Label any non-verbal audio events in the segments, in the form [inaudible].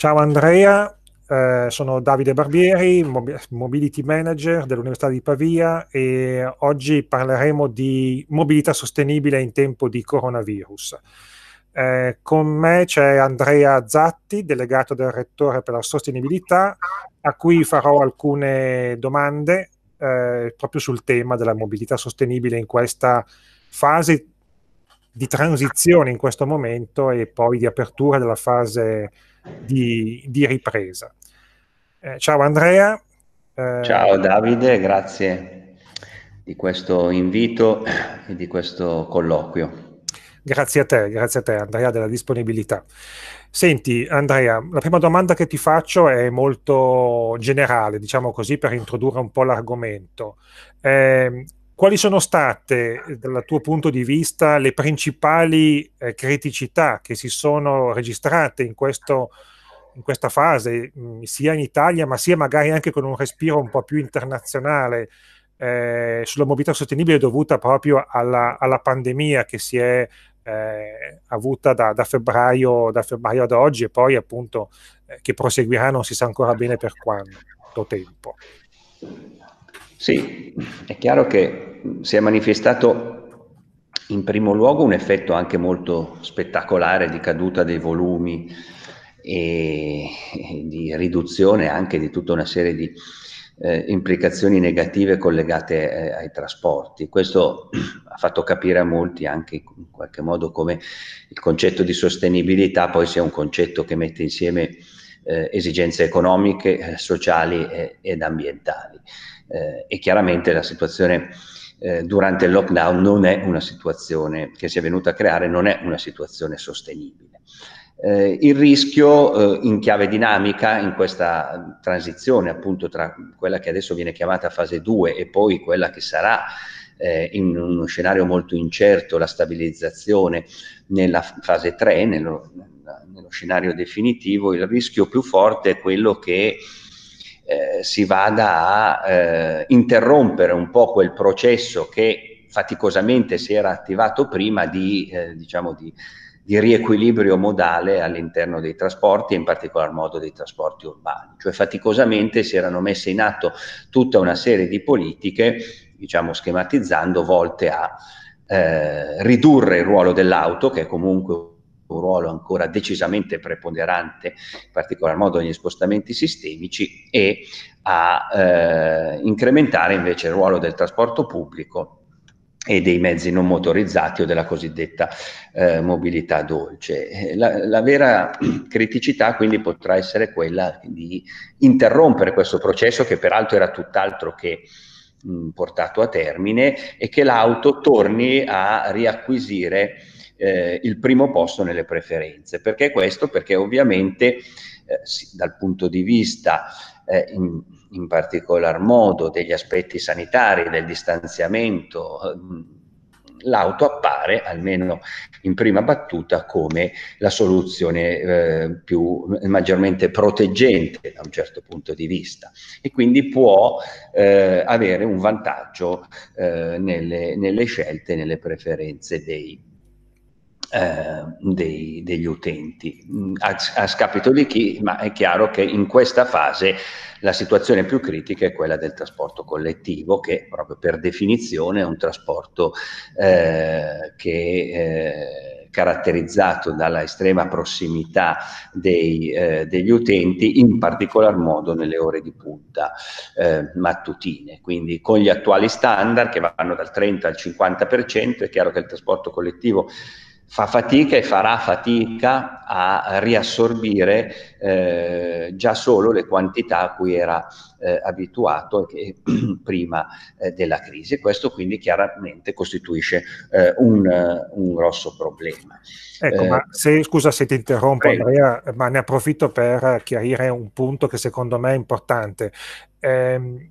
Ciao Andrea, eh, sono Davide Barbieri, Mobility Manager dell'Università di Pavia e oggi parleremo di mobilità sostenibile in tempo di coronavirus. Eh, con me c'è Andrea Zatti, delegato del Rettore per la Sostenibilità, a cui farò alcune domande eh, proprio sul tema della mobilità sostenibile in questa fase di transizione in questo momento e poi di apertura della fase di, di ripresa. Eh, ciao Andrea. Eh, ciao Davide, grazie di questo invito e di questo colloquio. Grazie a te, grazie a te Andrea della disponibilità. Senti Andrea, la prima domanda che ti faccio è molto generale, diciamo così, per introdurre un po' l'argomento. Eh, quali sono state, eh, dal tuo punto di vista, le principali eh, criticità che si sono registrate in, questo, in questa fase, mh, mm, sia in Italia, ma sia magari anche con un respiro un po' più internazionale eh, sulla mobilità sostenibile dovuta proprio alla, alla pandemia che si è eh, avuta da, da, febbraio, da, febbraio, ad oggi e poi appunto eh, che proseguirà non si sa ancora bene per quanto tempo. Sì, è chiaro che si è manifestato in primo luogo un effetto anche molto spettacolare di caduta dei volumi e di riduzione anche di tutta una serie di eh, implicazioni negative collegate eh, ai trasporti. Questo ha fatto capire a molti anche in qualche modo come il concetto di sostenibilità poi sia un concetto che mette insieme eh, esigenze economiche, eh, sociali eh, ed ambientali eh, e chiaramente la situazione eh, durante il lockdown non è una situazione che si è venuta a creare, non è una situazione sostenibile. Eh, il rischio eh, in chiave dinamica in questa transizione appunto tra quella che adesso viene chiamata fase 2 e poi quella che sarà eh, in uno scenario molto incerto la stabilizzazione nella fase 3, nello, nello scenario definitivo, il rischio più forte è quello che eh, si vada a eh, interrompere un po' quel processo che faticosamente si era attivato prima di, eh, diciamo di, di riequilibrio modale all'interno dei trasporti e in particolar modo dei trasporti urbani. Cioè faticosamente si erano messe in atto tutta una serie di politiche, diciamo schematizzando, volte a eh, ridurre il ruolo dell'auto, che è comunque un ruolo ancora decisamente preponderante, in particolar modo negli spostamenti sistemici, e a eh, incrementare invece il ruolo del trasporto pubblico e dei mezzi non motorizzati o della cosiddetta eh, mobilità dolce. La, la, vera criticità quindi potrà essere quella di interrompere questo processo che peraltro era tutt'altro che mh, portato a termine e che l'auto torni a riacquisire eh, il primo posto nelle preferenze. Perché questo? Perché ovviamente eh, dal punto di vista eh, in, in, particolar modo degli aspetti sanitari, del distanziamento, ehm, l'auto appare, almeno in prima battuta, come la soluzione eh, più, maggiormente proteggente da un certo punto di vista e quindi può eh, avere un vantaggio eh, nelle, nelle scelte, nelle preferenze dei, Ehm, dei, degli utenti. Mm, a, a, scapito di chi, ma è chiaro che in questa fase la situazione più critica è quella del trasporto collettivo, che proprio per definizione è un trasporto eh, che... Eh, caratterizzato dalla estrema prossimità dei, eh, degli utenti, in particolar modo nelle ore di punta eh, mattutine. Quindi con gli attuali standard che vanno dal 30 al 50%, è chiaro che il trasporto collettivo fa fatica e farà fatica a riassorbire eh, già solo le quantità a cui era eh, abituato e, [clears throat] prima eh, della crisi. Questo quindi chiaramente costituisce eh, un, eh, un, grosso problema. Ecco, eh, ma se, scusa se ti interrompo prego. Andrea, ma ne approfitto per chiarire un punto che secondo me è importante. Eh,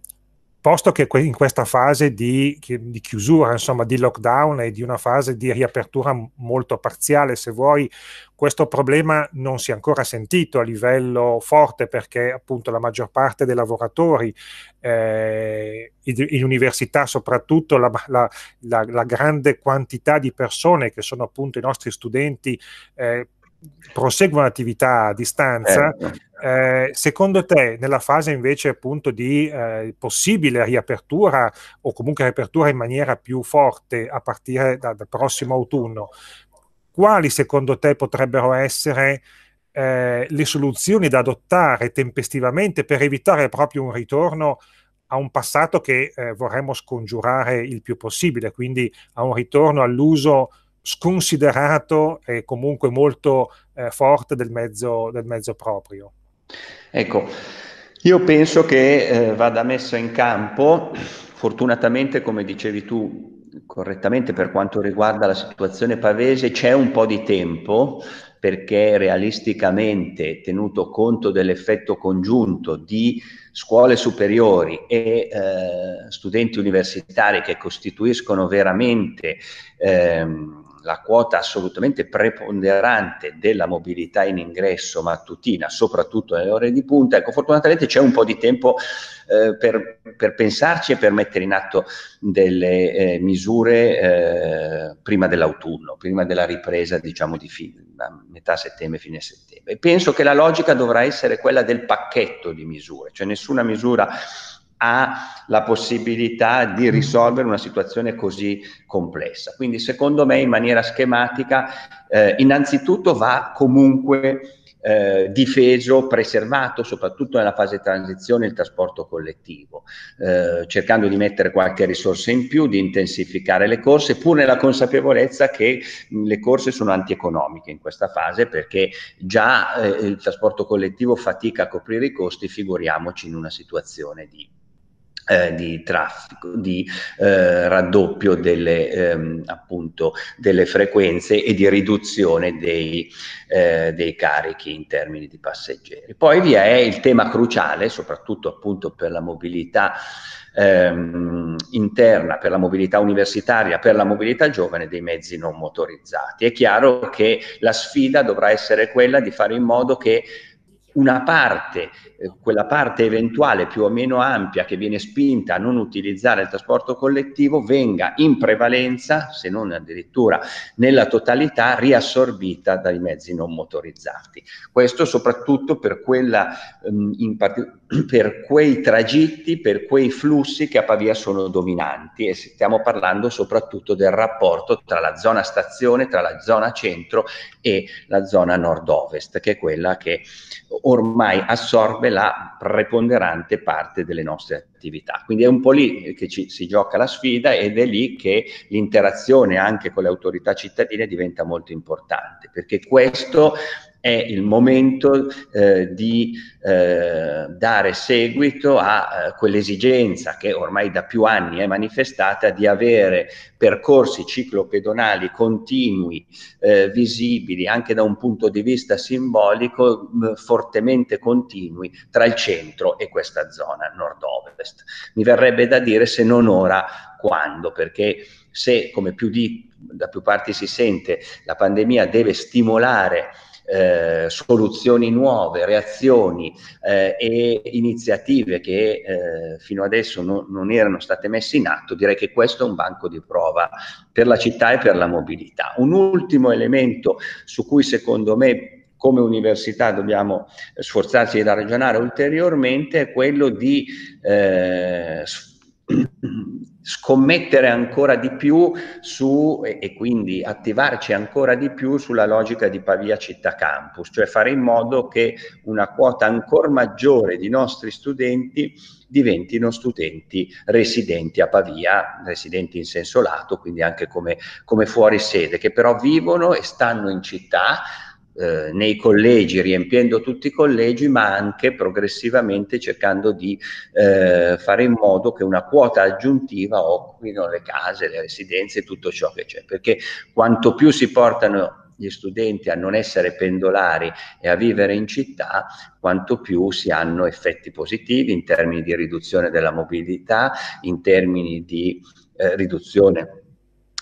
posto che in questa fase di, di, chiusura, insomma, di lockdown e di una fase di riapertura molto parziale, se vuoi, questo problema non si è ancora sentito a livello forte perché appunto la maggior parte dei lavoratori eh, in università, soprattutto la, la, la, la, grande quantità di persone che sono appunto i nostri studenti, eh, proseguono l'attività a distanza, eh, eh, secondo te nella fase invece appunto di eh, possibile riapertura o comunque riapertura in maniera più forte a partire da, dal prossimo autunno, quali secondo te potrebbero essere eh, le soluzioni da adottare tempestivamente per evitare proprio un ritorno a un passato che eh, vorremmo scongiurare il più possibile, quindi a un ritorno all'uso sconsiderato e comunque molto eh, forte del mezzo, del mezzo proprio. Ecco, io penso che eh, vada messa in campo, fortunatamente come dicevi tu correttamente per quanto riguarda la situazione pavese, c'è un po' di tempo perché realisticamente, tenuto conto dell'effetto congiunto di scuole superiori e eh, studenti universitari che costituiscono veramente... Ehm, la quota assolutamente preponderante della mobilità in ingresso mattutina, soprattutto nelle ore di punta. Ecco, fortunatamente c'è un po' di tempo eh, per, per, pensarci e per mettere in atto delle eh, misure eh, prima dell'autunno, prima della ripresa, diciamo, di fine, metà settembre, fine settembre. E penso che la logica dovrà essere quella del pacchetto di misure, cioè nessuna misura ha la possibilità di mm. risolvere una situazione così complessa. Quindi secondo me in maniera schematica eh, innanzitutto va comunque eh, difeso, preservato, soprattutto nella fase di transizione, il trasporto collettivo, eh, cercando di mettere qualche risorsa in più, di intensificare le corse, pur nella consapevolezza che mh, le corse sono antieconomiche in questa fase, perché già eh, il trasporto collettivo fatica a coprire i costi, figuriamoci in una situazione di eh, di traffico, di eh, raddoppio delle, ehm, appunto, delle frequenze e di riduzione dei, eh, dei carichi in termini di passeggeri. Poi vi è il tema cruciale, soprattutto appunto per la mobilità ehm, interna, per la mobilità universitaria, per la mobilità giovane dei mezzi non motorizzati. È chiaro che la sfida dovrà essere quella di fare in modo che una parte, eh, quella parte eventuale più o meno ampia che viene spinta a non utilizzare il trasporto collettivo venga in prevalenza, se non addirittura nella totalità, riassorbita dai mezzi non motorizzati. Questo soprattutto per quella ehm, in particolare per quei tragitti, per quei flussi che a Pavia sono dominanti e stiamo parlando soprattutto del rapporto tra la zona stazione, tra la zona centro e la zona nord-ovest, che è quella che ormai assorbe la preponderante parte delle nostre attività. Quindi è un po' lì che ci, si gioca la sfida ed è lì che l'interazione anche con le autorità cittadine diventa molto importante, perché questo è il momento eh, di eh, dare seguito a eh, quell'esigenza che ormai da più anni è manifestata di avere percorsi ciclopedonali continui, eh, visibili anche da un punto di vista simbolico, mh, mm, fortemente continui tra il centro e questa zona nord-ovest. Mi verrebbe da dire se non ora quando, perché se come più di, da più parti si sente la pandemia deve stimolare eh, soluzioni nuove, reazioni eh, e iniziative che eh, fino adesso no, non erano state messe in atto, direi che questo è un banco di prova per la città e per la mobilità. Un ultimo elemento su cui secondo me come università dobbiamo sforzarci da ragionare ulteriormente è quello di eh, [clears throat] scommettere ancora di più su e, e, quindi attivarci ancora di più sulla logica di Pavia Città Campus, cioè fare in modo che una quota ancora maggiore di nostri studenti diventino studenti residenti a Pavia, residenti in senso lato, quindi anche come, come fuori sede, che però vivono e stanno in città, eh, nei collegi, riempiendo tutti i collegi, ma anche progressivamente cercando di eh, fare in modo che una quota aggiuntiva occupino le case, le residenze e tutto ciò che c'è, perché quanto più si portano gli studenti a non essere pendolari e a vivere in città, quanto più si hanno effetti positivi in termini di riduzione della mobilità, in termini di eh, riduzione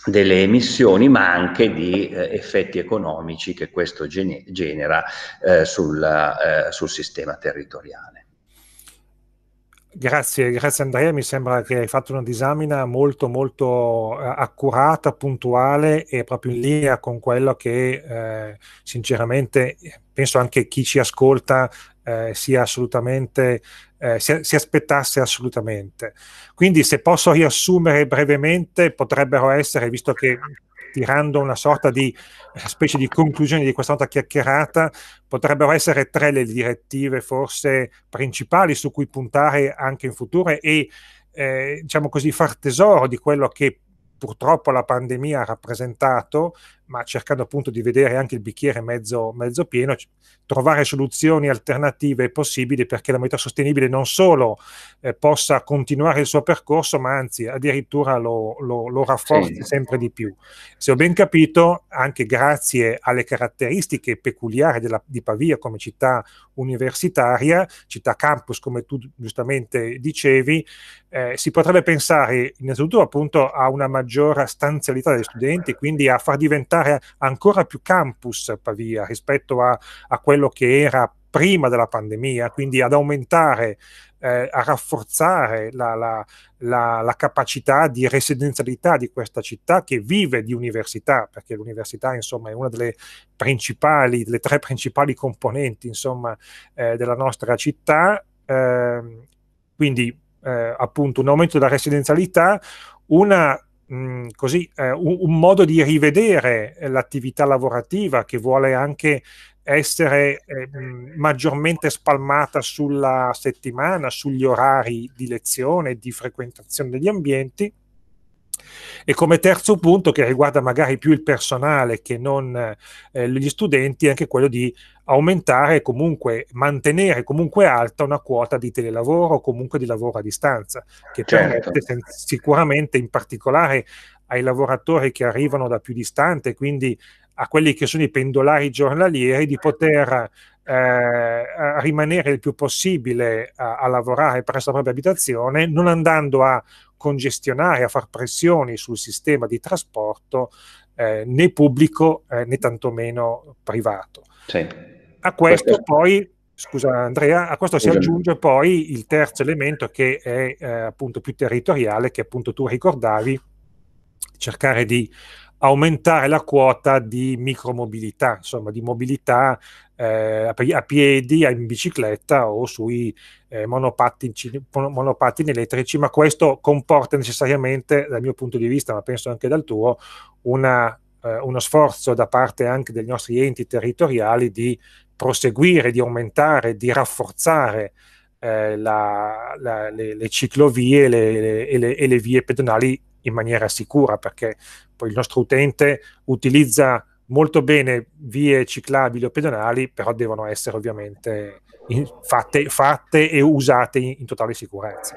delle emissioni ma anche di eh, effetti economici che questo gene- genera eh, sul, eh, sul sistema territoriale. Grazie, grazie Andrea, mi sembra che hai fatto una disamina molto molto eh, accurata, puntuale e proprio in linea con quello che eh, sinceramente penso anche chi ci ascolta eh, sia assolutamente, eh, si, si, aspettasse assolutamente. Quindi se posso riassumere brevemente, potrebbero essere, visto che tirando una sorta di specie di conclusione di questa nota chiacchierata, potrebbero essere tre le direttive forse principali su cui puntare anche in futuro e eh, diciamo così, far tesoro di quello che purtroppo la pandemia ha rappresentato ma cercando appunto di vedere anche il bicchiere mezzo, mezzo pieno, trovare soluzioni alternative possibili perché la mobilità sostenibile non solo eh, possa continuare il suo percorso, ma anzi addirittura lo, lo, lo rafforzi sì. sempre di più. Se ho ben capito, anche grazie alle caratteristiche peculiari della, di Pavia come città universitaria, città campus come tu giustamente dicevi, eh, si potrebbe pensare innanzitutto appunto a una maggiore stanzialità degli studenti, quindi a far diventare diventare ancora più campus Pavia rispetto a, a quello che era prima della pandemia, quindi ad aumentare, eh, a rafforzare la, la, la, la, capacità di residenzialità di questa città che vive di università, perché l'università insomma è una delle principali, delle tre principali componenti insomma eh, della nostra città, ehm, eh, quindi appunto un aumento della residenzialità, una Mm, così, eh, un, un, modo di rivedere l'attività lavorativa che vuole anche essere eh, mm, maggiormente spalmata sulla settimana, sugli orari di lezione, di frequentazione degli ambienti e come terzo punto, che riguarda magari più il personale che non eh, gli studenti, è anche quello di aumentare comunque mantenere comunque alta una quota di telelavoro o comunque di lavoro a distanza, che certo. permette sicuramente in particolare ai lavoratori che arrivano da più distante, quindi a quelli che sono i pendolari giornalieri, di poter eh, rimanere il più possibile a, a lavorare presso la propria abitazione, non andando a congestionare, a far pressioni sul sistema di trasporto eh, né pubblico eh, né tantomeno privato. Sì. A questo Perché? poi scusa Andrea, a questo si aggiunge poi il terzo elemento che è eh, appunto più territoriale, che appunto tu ricordavi, cercare di aumentare la quota di micromobilità, insomma di mobilità eh, a piedi, in bicicletta o sui eh, monopattini, elettrici, ma questo comporta necessariamente, dal mio punto di vista, ma penso anche dal tuo, una, eh, uno sforzo da parte anche dei nostri enti territoriali di proseguire, di aumentare, di rafforzare eh, la, la, le, le, ciclovie le, le, e, e le vie pedonali in maniera sicura, perché poi il nostro utente utilizza molto bene vie ciclabili o pedonali, però devono essere ovviamente in, fatte, fatte, e usate in, in totale sicurezza.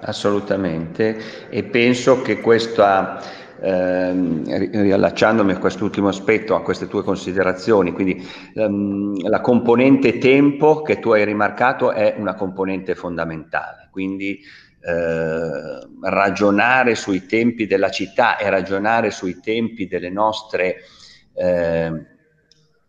Assolutamente, e penso che questa eh, riallacciandomi a quest'ultimo aspetto, a queste tue considerazioni, quindi ehm, la componente tempo che tu hai rimarcato è una componente fondamentale, quindi eh, ragionare sui tempi della città e ragionare sui tempi delle nostre, eh,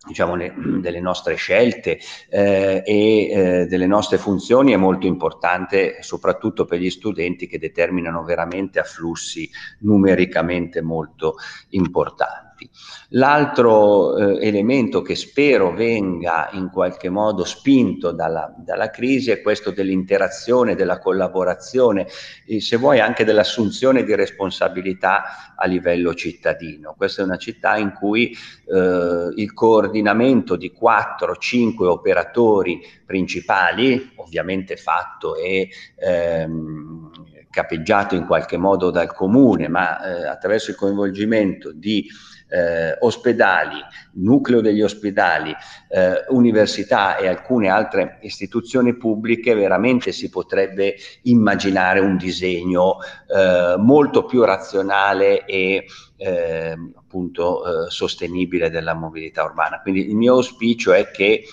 diciamo, le, delle nostre scelte eh, e eh, delle nostre funzioni è molto importante, soprattutto per gli studenti che determinano veramente afflussi numericamente molto importanti stati. L'altro eh, elemento che spero venga in qualche modo spinto dalla, dalla crisi è questo dell'interazione, della collaborazione e eh, se vuoi anche dell'assunzione di responsabilità a livello cittadino. Questa è una città in cui eh, il coordinamento di 4-5 operatori principali, ovviamente fatto e ehm, capeggiato in qualche modo dal comune, ma eh, attraverso il coinvolgimento di eh, ospedali, nucleo degli ospedali, eh, università e alcune altre istituzioni pubbliche, veramente si potrebbe immaginare un disegno eh, molto più razionale e eh, appunto eh, sostenibile della mobilità urbana. Quindi il mio auspicio è che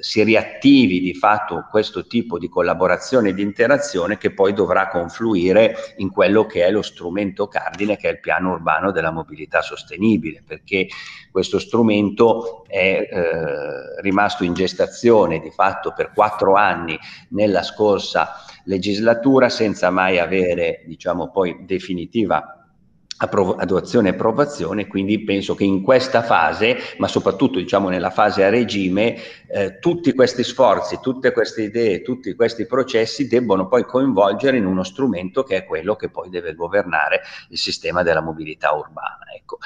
si riattivi di fatto questo tipo di collaborazione e di interazione che poi dovrà confluire in quello che è lo strumento cardine che è il piano urbano della mobilità sostenibile, perché questo strumento è eh, rimasto in gestazione di fatto per quattro anni nella scorsa legislatura senza mai avere diciamo poi definitiva adozione e approvazione, quindi penso che in questa fase, ma soprattutto diciamo, nella fase a regime, eh, tutti questi sforzi, tutte queste idee, tutti questi processi debbono poi coinvolgere in uno strumento che è quello che poi deve governare il sistema della mobilità urbana. Ecco.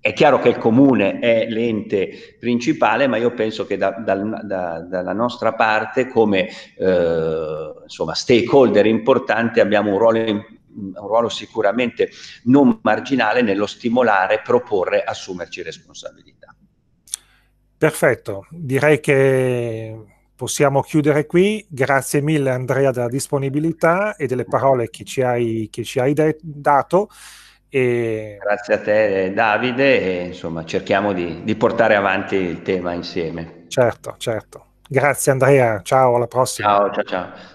È chiaro che il comune è l'ente principale, ma io penso che da, da, da, dalla nostra parte come eh, insomma, stakeholder importante abbiamo un ruolo importante un ruolo sicuramente non marginale nello stimolare, proporre, assumerci responsabilità. Perfetto, direi che possiamo chiudere qui. Grazie mille Andrea della disponibilità e delle parole che ci hai, che ci hai de- dato. E... Grazie a te Davide e insomma cerchiamo di, di, portare avanti il tema insieme. Certo, certo. Grazie Andrea, ciao, alla prossima. Ciao, ciao, ciao.